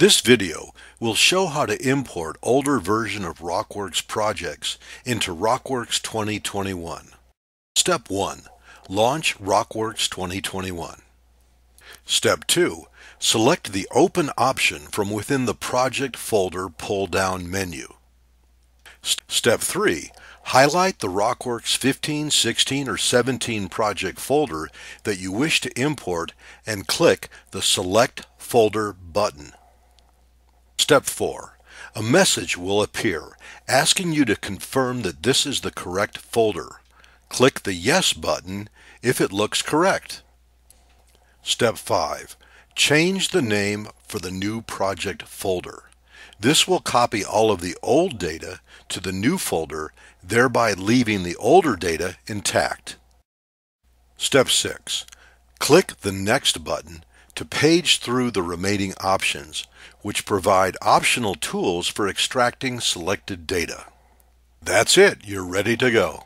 This video will show how to import older version of Rockworks projects into Rockworks 2021. Step 1. Launch Rockworks 2021. Step 2. Select the Open option from within the Project folder pull-down menu. Step 3. Highlight the Rockworks 15, 16, or 17 project folder that you wish to import and click the Select Folder button. Step 4. A message will appear asking you to confirm that this is the correct folder. Click the Yes button if it looks correct. Step 5. Change the name for the new project folder. This will copy all of the old data to the new folder, thereby leaving the older data intact. Step 6. Click the Next button to page through the remaining options, which provide optional tools for extracting selected data. That's it, you're ready to go.